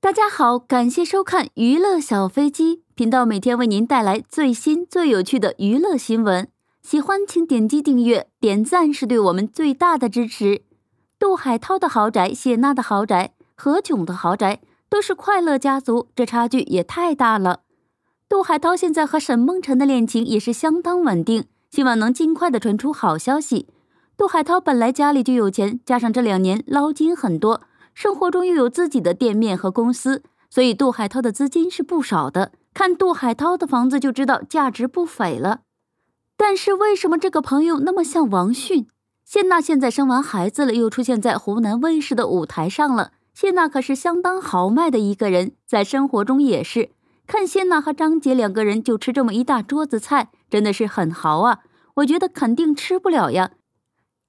大家好，感谢收看娱乐小飞机频道，每天为您带来最新最有趣的娱乐新闻。喜欢请点击订阅、点赞，是对我们最大的支持。杜海涛的豪宅、谢娜的豪宅、何炅的豪宅，都是快乐家族，这差距也太大了。杜海涛现在和沈梦辰的恋情也是相当稳定。希望能尽快的传出好消息。杜海涛本来家里就有钱，加上这两年捞金很多，生活中又有自己的店面和公司，所以杜海涛的资金是不少的。看杜海涛的房子就知道价值不菲了。但是为什么这个朋友那么像王迅？谢娜现在生完孩子了，又出现在湖南卫视的舞台上了。谢娜可是相当豪迈的一个人，在生活中也是。看谢娜和张杰两个人就吃这么一大桌子菜，真的是很豪啊！我觉得肯定吃不了呀。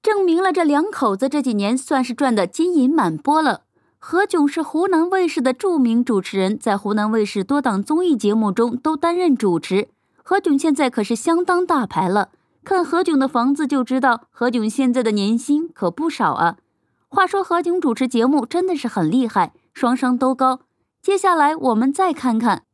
证明了这两口子这几年算是赚的金银满钵了。何炅是湖南卫视的著名主持人，在湖南卫视多档综艺节目中都担任主持。何炅现在可是相当大牌了。看何炅的房子就知道，何炅现在的年薪可不少啊。话说何炅主持节目真的是很厉害，双商都高。接下来我们再看看。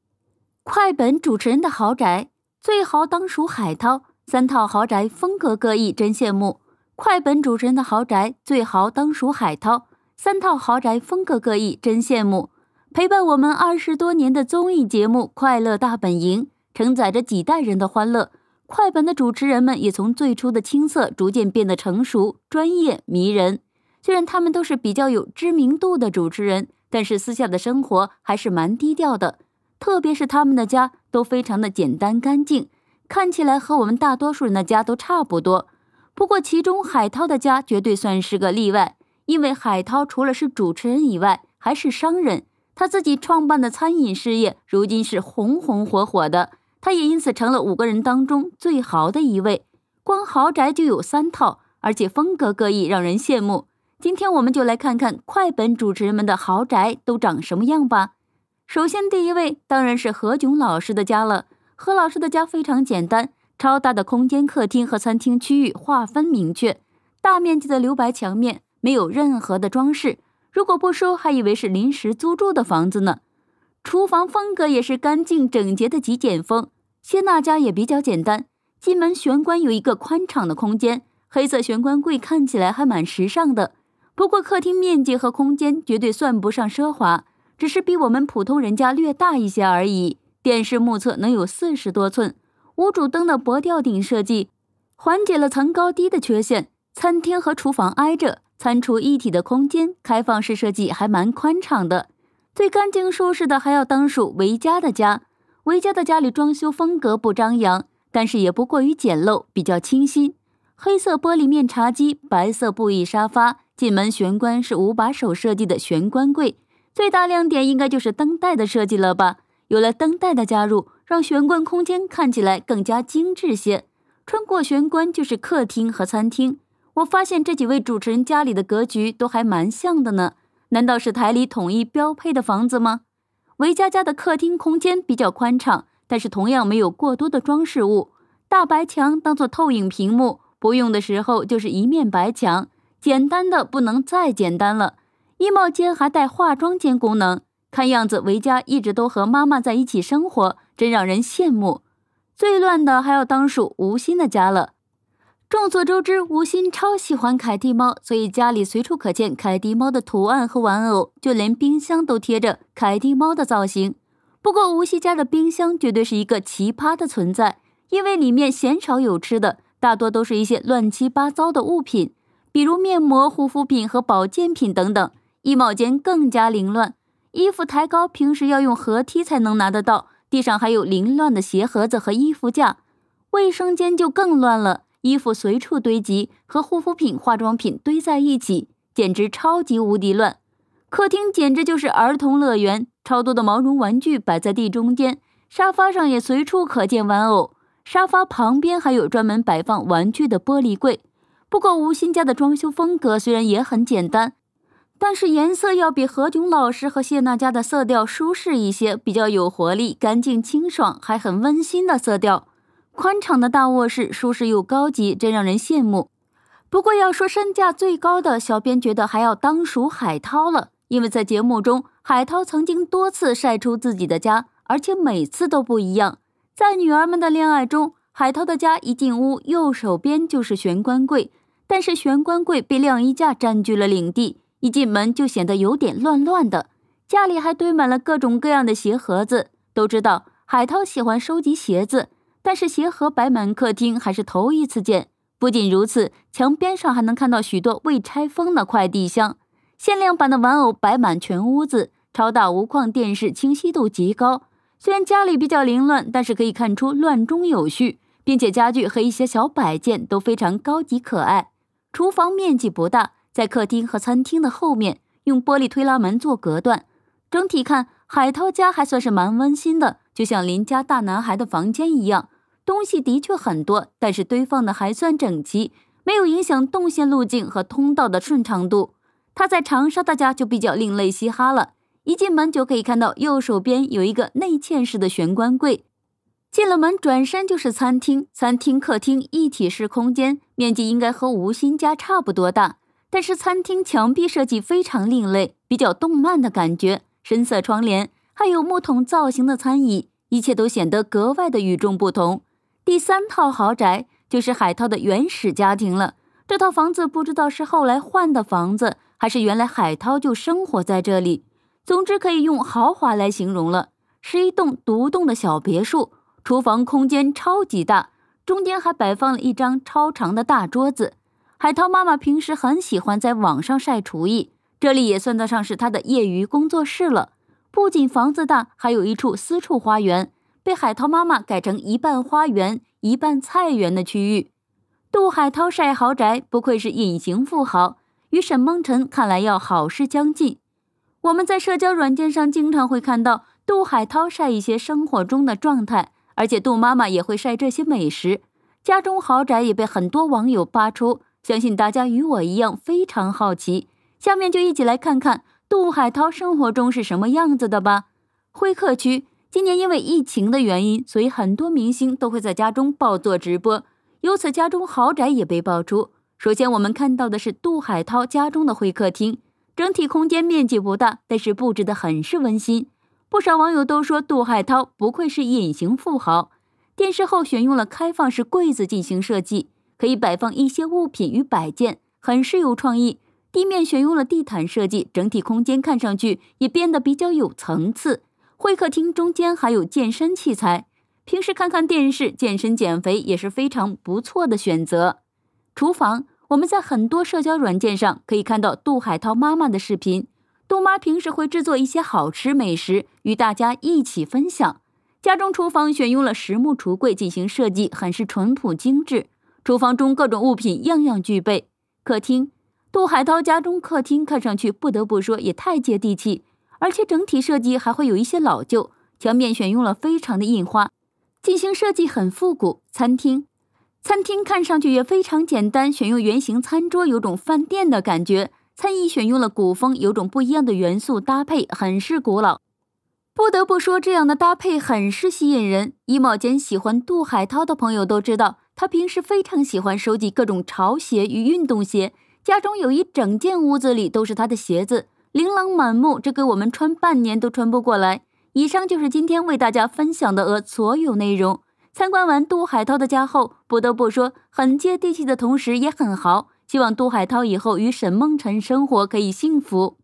快本主持人的豪宅最豪当属海涛，三套豪宅风格各异，真羡慕。快本主持人的豪宅最豪当属海涛，三套豪宅风格各异，真羡慕。陪伴我们二十多年的综艺节目《快乐大本营》，承载着几代人的欢乐。快本的主持人们也从最初的青涩，逐渐变得成熟、专业、迷人。虽然他们都是比较有知名度的主持人，但是私下的生活还是蛮低调的。特别是他们的家都非常的简单干净，看起来和我们大多数人的家都差不多。不过，其中海涛的家绝对算是个例外，因为海涛除了是主持人以外，还是商人，他自己创办的餐饮事业如今是红红火火的，他也因此成了五个人当中最豪的一位，光豪宅就有三套，而且风格各异，让人羡慕。今天我们就来看看快本主持人们的豪宅都长什么样吧。首先，第一位当然是何炅老师的家了。何老师的家非常简单，超大的空间，客厅和餐厅区域划分明确，大面积的留白墙面，没有任何的装饰。如果不说，还以为是临时租住的房子呢。厨房风格也是干净整洁的极简风。谢娜家也比较简单，进门玄关有一个宽敞的空间，黑色玄关柜看起来还蛮时尚的。不过，客厅面积和空间绝对算不上奢华。只是比我们普通人家略大一些而已。电视目测能有四十多寸，无主灯的薄吊顶设计，缓解了层高低的缺陷。餐厅和厨房挨着，餐厨一体的空间，开放式设计还蛮宽敞的。最干净舒适的还要当属维嘉的家。维嘉的家里装修风格不张扬，但是也不过于简陋，比较清新。黑色玻璃面茶几，白色布艺沙发，进门玄关是无把手设计的玄关柜。最大亮点应该就是灯带的设计了吧？有了灯带的加入，让玄关空间看起来更加精致些。穿过玄关就是客厅和餐厅。我发现这几位主持人家里的格局都还蛮像的呢，难道是台里统一标配的房子吗？维佳家的客厅空间比较宽敞，但是同样没有过多的装饰物，大白墙当做投影屏幕，不用的时候就是一面白墙，简单的不能再简单了。衣帽间还带化妆间功能，看样子维嘉一直都和妈妈在一起生活，真让人羡慕。最乱的还要当属吴昕的家了。众所周知，吴昕超喜欢凯蒂猫，所以家里随处可见凯蒂猫的图案和玩偶，就连冰箱都贴着凯蒂猫的造型。不过吴昕家的冰箱绝对是一个奇葩的存在，因为里面鲜少有吃的，大多都是一些乱七八糟的物品，比如面膜、护肤品和保健品等等。衣帽间更加凌乱，衣服抬高，平时要用合梯才能拿得到。地上还有凌乱的鞋盒子和衣服架。卫生间就更乱了，衣服随处堆积，和护肤品、化妆品堆在一起，简直超级无敌乱。客厅简直就是儿童乐园，超多的毛绒玩具摆在地中间，沙发上也随处可见玩偶。沙发旁边还有专门摆放玩具的玻璃柜。不过吴昕家的装修风格虽然也很简单。但是颜色要比何炅老师和谢娜家的色调舒适一些，比较有活力、干净清爽，还很温馨的色调。宽敞的大卧室，舒适又高级，真让人羡慕。不过要说身价最高的，小编觉得还要当属海涛了，因为在节目中，海涛曾经多次晒出自己的家，而且每次都不一样。在女儿们的恋爱中，海涛的家一进屋，右手边就是玄关柜，但是玄关柜被晾衣架占据了领地。一进门就显得有点乱乱的，家里还堆满了各种各样的鞋盒子。都知道海涛喜欢收集鞋子，但是鞋盒摆满客厅还是头一次见。不仅如此，墙边上还能看到许多未拆封的快递箱，限量版的玩偶摆满全屋子，超大无框电视清晰度极高。虽然家里比较凌乱，但是可以看出乱中有序，并且家具和一些小摆件都非常高级可爱。厨房面积不大。在客厅和餐厅的后面用玻璃推拉门做隔断，整体看海涛家还算是蛮温馨的，就像邻家大男孩的房间一样。东西的确很多，但是堆放的还算整齐，没有影响动线路径和通道的顺畅度。他在长沙的家就比较另类嘻哈了，一进门就可以看到右手边有一个内嵌式的玄关柜，进了门转身就是餐厅，餐厅客厅一体式空间面积应该和吴昕家差不多大。但是餐厅墙壁设计非常另类，比较动漫的感觉，深色窗帘，还有木桶造型的餐椅，一切都显得格外的与众不同。第三套豪宅就是海涛的原始家庭了，这套房子不知道是后来换的房子，还是原来海涛就生活在这里。总之可以用豪华来形容了，是一栋独栋的小别墅，厨房空间超级大，中间还摆放了一张超长的大桌子。海涛妈妈平时很喜欢在网上晒厨艺，这里也算得上是她的业余工作室了。不仅房子大，还有一处私处花园，被海涛妈妈改成一半花园、一半菜园的区域。杜海涛晒豪宅，不愧是隐形富豪，与沈梦辰看来要好事将近。我们在社交软件上经常会看到杜海涛晒一些生活中的状态，而且杜妈妈也会晒这些美食，家中豪宅也被很多网友扒出。相信大家与我一样非常好奇，下面就一起来看看杜海涛生活中是什么样子的吧。会客区今年因为疫情的原因，所以很多明星都会在家中爆做直播，由此家中豪宅也被爆出。首先我们看到的是杜海涛家中的会客厅，整体空间面积不大，但是布置的很是温馨。不少网友都说杜海涛不愧是隐形富豪，电视后选用了开放式柜子进行设计。可以摆放一些物品与摆件，很是有创意。地面选用了地毯设计，整体空间看上去也变得比较有层次。会客厅中间还有健身器材，平时看看电视、健身减肥也是非常不错的选择。厨房，我们在很多社交软件上可以看到杜海涛妈妈的视频，杜妈平时会制作一些好吃美食与大家一起分享。家中厨房选用了实木橱柜进行设计，很是淳朴精致。厨房中各种物品样样具备。客厅，杜海涛家中客厅看上去，不得不说也太接地气，而且整体设计还会有一些老旧。墙面选用了非常的印花，进行设计很复古。餐厅，餐厅看上去也非常简单，选用圆形餐桌有种饭店的感觉。餐椅选用了古风，有种不一样的元素搭配，很是古老。不得不说，这样的搭配很是吸引人。衣帽间，喜欢杜海涛的朋友都知道。他平时非常喜欢收集各种潮鞋与运动鞋，家中有一整间屋子里都是他的鞋子，琳琅满目，这给我们穿半年都穿不过来。以上就是今天为大家分享的所有内容。参观完杜海涛的家后，不得不说，很接地气的同时也很豪。希望杜海涛以后与沈梦辰生活可以幸福。